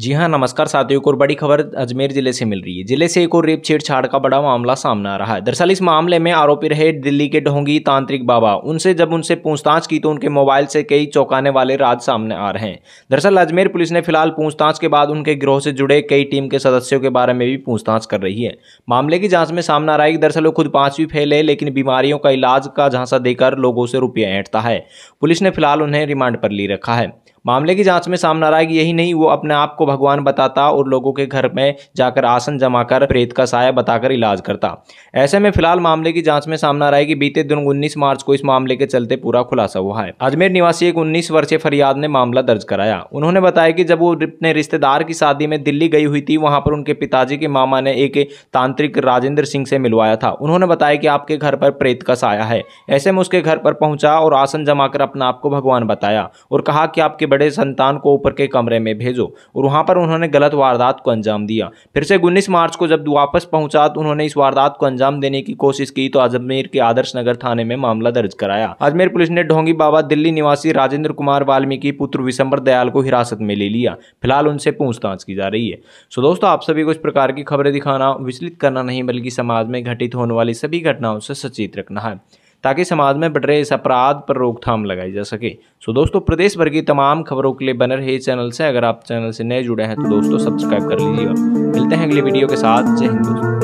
जी हाँ नमस्कार साथियों को बड़ी खबर अजमेर जिले से मिल रही है जिले से एक और रेप छेड़छाड़ का बड़ा मामला सामने आ रहा है दरअसल इस मामले में आरोपी रहे दिल्ली के ढोंगी तांत्रिक बाबा उनसे जब उनसे पूछताछ की तो उनके मोबाइल से कई चौंकाने वाले राज सामने आ रहे हैं दरअसल अजमेर पुलिस ने फिलहाल पूछताछ के बाद उनके गिरोह से जुड़े कई टीम के सदस्यों के बारे में भी पूछताछ कर रही है मामले की जाँच में सामने आ रहा है कि दरअसल वो खुद पांचवी फैले लेकिन बीमारियों का इलाज का झांसा देकर लोगों से रुपया ऐंटता है पुलिस ने फिलहाल उन्हें रिमांड पर ली रखा है मामले की जांच में सामना रहा कि यही नहीं वो अपने आप को भगवान बताता और लोगों के घर में जाकर आसन जमा कर प्रेत का साया बताकर इलाज करता ऐसे में फिलहाल मामले की जांच में आ रहा कि बीते दिन 19 मार्च को इस मामले के चलते पूरा खुलासा हुआ है अजमेर निवासी एक 19 वर्षीय फरियाद ने मामला दर्ज कराया उन्होंने बताया कि जब वो अपने रिश्तेदार की शादी में दिल्ली गई हुई थी वहां पर उनके पिताजी के मामा ने एक तांत्रिक राजेंद्र सिंह से मिलवाया था उन्होंने बताया कि आपके घर पर प्रेत का साया है ऐसे में उसके घर पर पहुंचा और आसन जमाकर अपना आप को भगवान बताया और कहा कि आपके बड़े संतान को ऊपर के कमरे में भेजो और वहाँ पर उन्होंने गलत वारदात को अंजाम दिया फिर से उन्नीस मार्च को जब वापस पहुंचा तो उन्होंने इस वारदात को अंजाम देने की कोशिश की तो अजमेर के आदर्श नगर थाने में मामला दर्ज कराया अजमेर पुलिस ने ढोंगी बाबा दिल्ली निवासी राजेंद्र कुमार वाल्मीकि पुत्र विशंबर दयाल को हिरासत में ले लिया फिलहाल उनसे पूछताछ की जा रही है सो दोस्तों आप सभी को इस प्रकार की खबरें दिखाना विचलित करना नहीं बल्कि समाज में घटित होने वाली सभी घटनाओं से सचेत रखना है ताकि समाज में बढ़ रहे इस अपराध पर रोकथाम लगाई जा सके सो दोस्तों प्रदेश भर की तमाम खबरों के लिए बने रहे चैनल से अगर आप चैनल से नए जुड़े हैं तो दोस्तों सब्सक्राइब कर लीजिएगा मिलते हैं अगले वीडियो के साथ जय हिंद दोस्तों